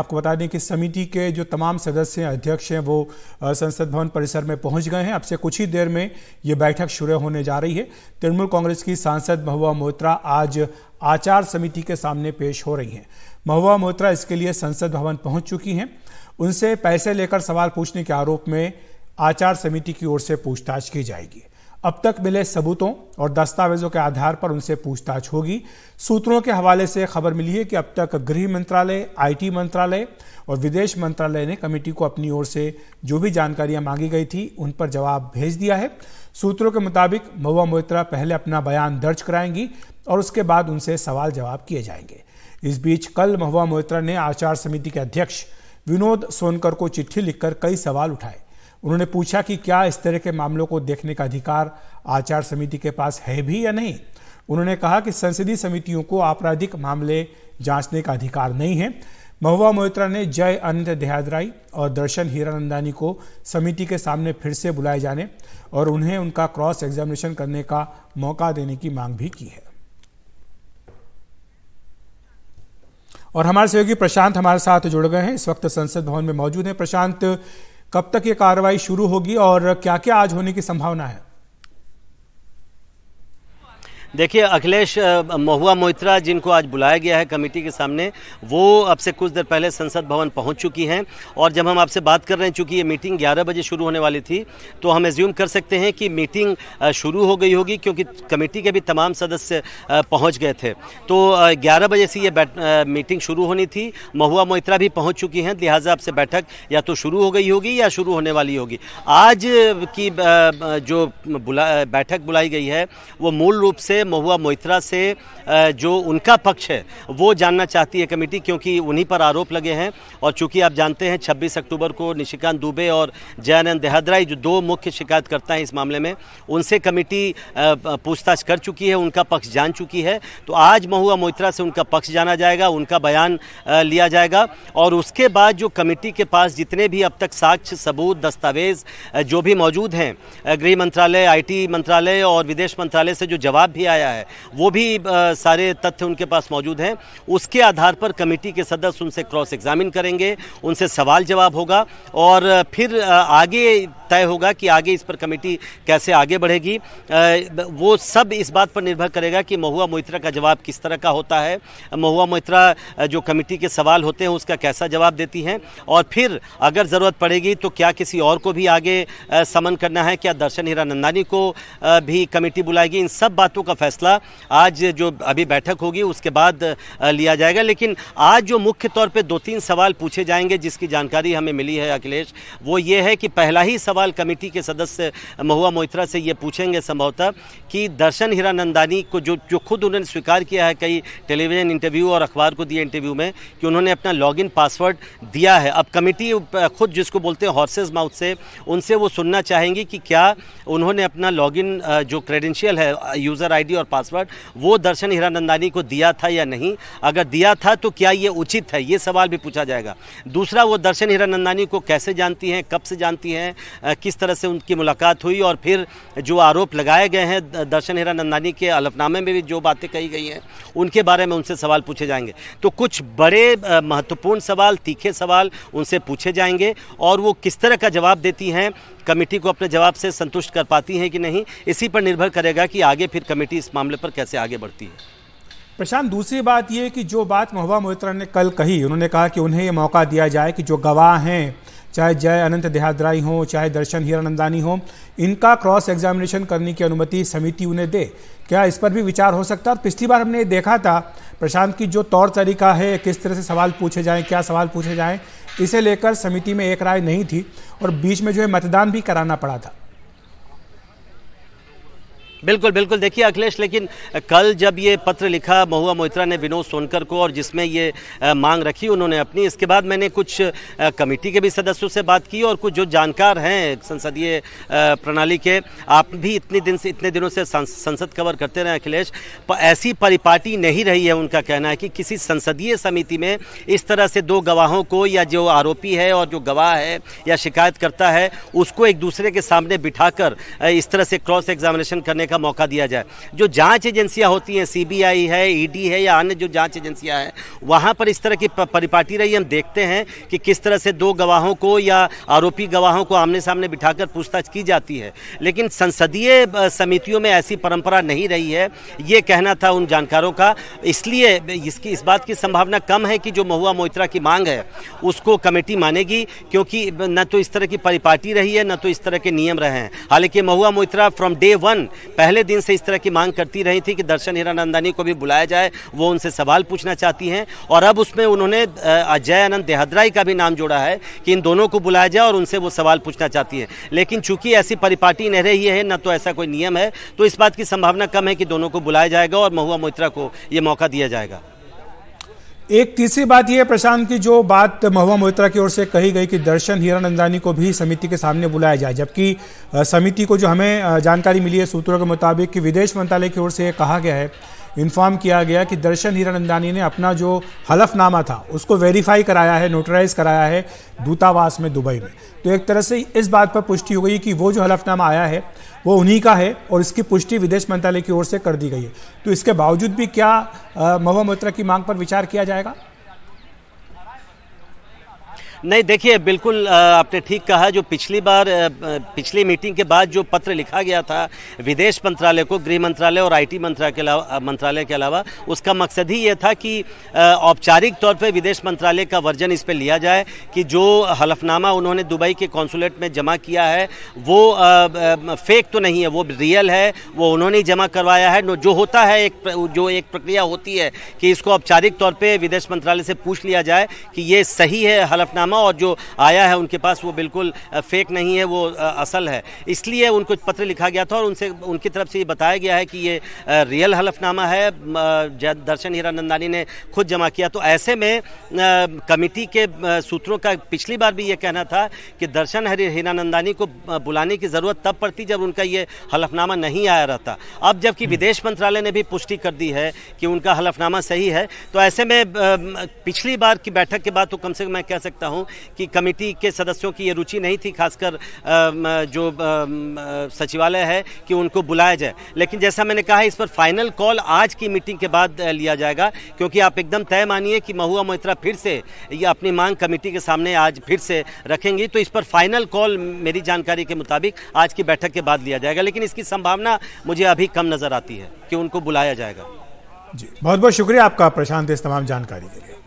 आपको बता दें कि समिति के जो तमाम सदस्य हैं अध्यक्ष हैं वो संसद भवन परिसर में पहुंच गए हैं अब से कुछ ही देर में ये बैठक शुरू होने जा रही है तृणमूल कांग्रेस की सांसद महुआ मोहत्रा आज आचार समिति के सामने पेश हो रही हैं महुआ मोहत्रा इसके लिए संसद भवन पहुंच चुकी हैं उनसे पैसे लेकर सवाल पूछने के आरोप में आचार समिति की ओर से पूछताछ की जाएगी अब तक मिले सबूतों और दस्तावेजों के आधार पर उनसे पूछताछ होगी सूत्रों के हवाले से खबर मिली है कि अब तक गृह मंत्रालय आईटी मंत्रालय और विदेश मंत्रालय ने कमेटी को अपनी ओर से जो भी जानकारियां मांगी गई थी उन पर जवाब भेज दिया है सूत्रों के मुताबिक महुआ मोहित्रा पहले अपना बयान दर्ज कराएंगी और उसके बाद उनसे सवाल जवाब किए जाएंगे इस बीच कल महुआ मोहित्रा ने आचार समिति के अध्यक्ष विनोद सोनकर को चिट्ठी लिखकर कई सवाल उठाए उन्होंने पूछा कि क्या इस तरह के मामलों को देखने का अधिकार आचार समिति के पास है भी या नहीं उन्होंने कहा कि संसदीय समितियों को आपराधिक मामले जांचने का अधिकार नहीं है महुआ मोहित्रा ने जय अनंत देहादराई और दर्शन हीरानंदानी को समिति के सामने फिर से बुलाए जाने और उन्हें उनका क्रॉस एग्जामिनेशन करने का मौका देने की मांग भी की है और हमारे सहयोगी प्रशांत हमारे साथ जुड़ गए हैं इस वक्त संसद भवन में मौजूद हैं प्रशांत कब तक ये कार्रवाई शुरू होगी और क्या क्या आज होने की संभावना है देखिए अखिलेश महुआ मोहित्रा जिनको आज बुलाया गया है कमेटी के सामने वो अब से कुछ देर पहले संसद भवन पहुंच चुकी हैं और जब हम आपसे बात कर रहे हैं चूंकि ये मीटिंग 11 बजे शुरू होने वाली थी तो हम एज्यूम कर सकते हैं कि मीटिंग शुरू हो गई होगी क्योंकि कमेटी के भी तमाम सदस्य पहुँच गए थे तो ग्यारह बजे से ये मीटिंग शुरू होनी थी महुआ मोहित्रा भी पहुँच चुकी हैं लिहाजा आपसे बैठक या तो शुरू हो गई होगी या शुरू होने वाली होगी आज की जो बुला बैठक बुलाई गई है वो मूल रूप से महुआ मोहित्रा से जो उनका पक्ष है वो जानना चाहती है कमेटी क्योंकि उन्हीं पर आरोप लगे हैं और चूंकि आप जानते हैं 26 अक्टूबर को निशिकांत दुबे और जयानंद देहाद्राई जो दो मुख्य शिकायतकर्ता हैं इस मामले में उनसे कमेटी पूछताछ कर चुकी है उनका पक्ष जान चुकी है तो आज महुआ मोहित्रा से उनका पक्ष जाना जाएगा उनका बयान लिया जाएगा और उसके बाद जो कमेटी के पास जितने भी अब तक साक्ष्य सबूत दस्तावेज जो भी मौजूद हैं गृह मंत्रालय आईटी मंत्रालय और विदेश मंत्रालय से जो जवाब भी आया है वो भी सारे तथ्य उनके पास मौजूद हैं उसके आधार पर कमेटी के सदस्य उनसे क्रॉस एग्जामिन करेंगे उनसे सवाल जवाब होगा और फिर आगे तय होगा कि आगे इस पर कमेटी कैसे आगे बढ़ेगी वो सब इस बात पर निर्भर करेगा कि महुआ मोहित्रा का जवाब किस तरह का होता है महुआ मोहित्रा जो कमेटी के सवाल होते हैं उसका कैसा जवाब देती हैं और फिर अगर ज़रूरत पड़ेगी तो क्या किसी और को भी आगे समन करना है क्या दर्शन हीरा नंदानी को भी कमेटी बुलाएगी इन सब बातों का फैसला आज जो अभी बैठक होगी उसके बाद लिया जाएगा लेकिन आज जो मुख्य तौर पे दो तीन सवाल पूछे जाएंगे जिसकी जानकारी हमें मिली है अखिलेश वो ये है कि पहला ही सवाल कमेटी के सदस्य महुआ मोहित्रा से ये पूछेंगे संभवतः कि दर्शन हीरानंदानी को जो जो खुद उन्होंने स्वीकार किया है कई टेलीविज़न इंटरव्यू और अखबार को दिए इंटरव्यू में कि उन्होंने अपना लॉग पासवर्ड दिया है अब कमेटी खुद जिसको बोलते हैं हॉर्सेज माउथ से उनसे वो सुनना चाहेंगी कि क्या उन्होंने अपना लॉग जो क्रेडेंशियल है यूज़र आई आईडी और पासवर्ड वो दर्शन हीरानंदानी को दिया था या नहीं अगर दिया था तो क्या ये उचित है ये सवाल भी पूछा जाएगा दूसरा वो दर्शन हीरानंदानी को कैसे जानती हैं कब से जानती हैं किस तरह से उनकी मुलाकात हुई और फिर जो आरोप लगाए गए हैं दर्शन हीरानंदानी के अलफनामे में भी जो बातें कही गई हैं उनके बारे में उनसे सवाल पूछे जाएंगे तो कुछ बड़े महत्वपूर्ण सवाल तीखे सवाल उनसे पूछे जाएंगे और वो किस तरह का जवाब देती हैं कमेटी को अपने जवाब से संतुष्ट कर पाती हैं कि नहीं इसी पर निर्भर करेगा कि आगे फिर कमेटी इस मामले पर कैसे आगे बढ़ती है प्रशांत दूसरी बात यह कि जो बात महुआ मोहित्रा ने कल कही उन्होंने कहा कि उन्हें ये मौका दिया जाए कि जो गवाह हैं चाहे जय अनंत देहाद्राई हो चाहे दर्शन हीरानंदानी हो इनका क्रॉस एग्जामिनेशन करने की अनुमति समिति उन्हें दे क्या इस पर भी विचार हो सकता है और पिछली बार हमने देखा था प्रशांत की जो तौर तरीका है किस तरह से सवाल पूछे जाएँ क्या सवाल पूछे जाएँ इसे लेकर समिति में एक राय नहीं थी और बीच में जो है मतदान भी कराना पड़ा था बिल्कुल बिल्कुल देखिए अखिलेश लेकिन कल जब ये पत्र लिखा महुआ मोहित्रा ने विनोद सोनकर को और जिसमें ये मांग रखी उन्होंने अपनी इसके बाद मैंने कुछ कमेटी के भी सदस्यों से बात की और कुछ जो जानकार हैं संसदीय प्रणाली के आप भी इतने दिन से इतने दिनों से संसद कवर करते रहे अखिलेश ऐसी परिपाटी नहीं रही है उनका कहना है कि किसी संसदीय समिति में इस तरह से दो गवाहों को या जो आरोपी है और जो गवाह है या शिकायत करता है उसको एक दूसरे के सामने बिठाकर इस तरह से क्रॉस एग्जामिनेशन करने का मौका दिया जाए जो जांच एजेंसियां होती हैं सीबीआई है ईडी है या अन्य जो जांच एजेंसियां हैं वहां पर इस तरह की परिपाटी रही हम देखते हैं कि किस तरह से दो गवाहों को या आरोपी गवाहों को आमने सामने बिठाकर पूछताछ की जाती है लेकिन संसदीय समितियों में ऐसी परंपरा नहीं रही है ये कहना था उन जानकारों का इसलिए इसकी इस बात की संभावना कम है कि जो महुआ मोइत्रा की मांग है उसको कमेटी मानेगी क्योंकि न तो इस तरह की परिपाटी रही है न तो इस तरह के नियम रहे हैं हालांकि Mahua Moitra from day one पहले दिन से इस तरह की मांग करती रही थी कि दर्शन हीरा नंदानी को भी बुलाया जाए वो उनसे सवाल पूछना चाहती हैं और अब उसमें उन्होंने अजय आनंद देहद्राई का भी नाम जोड़ा है कि इन दोनों को बुलाया जाए और उनसे वो सवाल पूछना चाहती हैं लेकिन चूंकि ऐसी परिपाटी नहीं रही है न तो ऐसा कोई नियम है तो इस बात की संभावना कम है कि दोनों को बुलाया जाएगा और महुआ मोहित्रा को ये मौका दिया जाएगा एक तीसरी बात यह प्रशांत की जो बात महुआ मोहित्रा की ओर से कही गई कि दर्शन हीरानंदानी को भी समिति के सामने बुलाया जाए जबकि समिति को जो हमें जानकारी मिली है सूत्रों के मुताबिक कि विदेश मंत्रालय की ओर से कहा गया है इन्फॉर्म किया गया कि दर्शन हीरानंदानी ने अपना जो हलफनामा था उसको वेरीफाई कराया है नोटराइज कराया है दूतावास में दुबई में तो एक तरह से इस बात पर पुष्टि हो गई कि वो जो हलफनामा आया है वो उन्हीं का है और इसकी पुष्टि विदेश मंत्रालय की ओर से कर दी गई है तो इसके बावजूद भी क्या महोमोत्रा की मांग पर विचार किया जाएगा नहीं देखिए बिल्कुल आपने ठीक कहा जो पिछली बार पिछली मीटिंग के बाद जो पत्र लिखा गया था विदेश मंत्रालय को गृह मंत्रालय और आईटी मंत्रालय के अलावा मंत्रालय के अलावा उसका मकसद ही यह था कि औपचारिक तौर पर विदेश मंत्रालय का वर्जन इस पर लिया जाए कि जो हलफनामा उन्होंने दुबई के कौंसुलेट में जमा किया है वो फेक तो नहीं है वो रियल है वो उन्होंने ही जमा करवाया है जो होता है एक जो एक प्रक्रिया होती है कि इसको औपचारिक तौर पर विदेश मंत्रालय से पूछ लिया जाए कि ये सही है हलफनामा तर्जमा और जो आया है उनके पास वो बिल्कुल फेक नहीं है वो असल है इसलिए उनको पत्र लिखा गया था और उनसे उनकी तरफ से ये बताया गया है कि ये रियल हलफनामा है दर्शन हीरा नंदानी ने खुद जमा किया तो ऐसे में कमेटी के सूत्रों का पिछली बार भी ये कहना था कि दर्शन नंदानी को बुलाने की ज़रूरत तब पड़ती जब उनका ये हलफनामा नहीं आया रहता अब जबकि हम्म। विदेश मंत्रालय ने भी पुष्टि कर दी है कि उनका हलफनामा सही है तो ऐसे में पिछली बार की बैठक के बाद तो कम से कम मैं कह सकता हूँ हूं कि कमेटी के सदस्यों की ये रुचि नहीं थी खासकर जो सचिवालय है कि उनको बुलाया जाए लेकिन जैसा मैंने कहा इस पर फाइनल कॉल आज की मीटिंग के बाद लिया जाएगा क्योंकि आप एकदम तय मानिए कि महुआ मोहित्रा फिर से ये अपनी मांग कमेटी के सामने आज फिर से रखेंगी तो इस पर फाइनल कॉल मेरी जानकारी के मुताबिक आज की बैठक के बाद लिया जाएगा लेकिन इसकी संभावना मुझे अभी कम नज़र आती है कि उनको बुलाया जाएगा जी बहुत बहुत शुक्रिया आपका प्रशांत इस तमाम जानकारी के लिए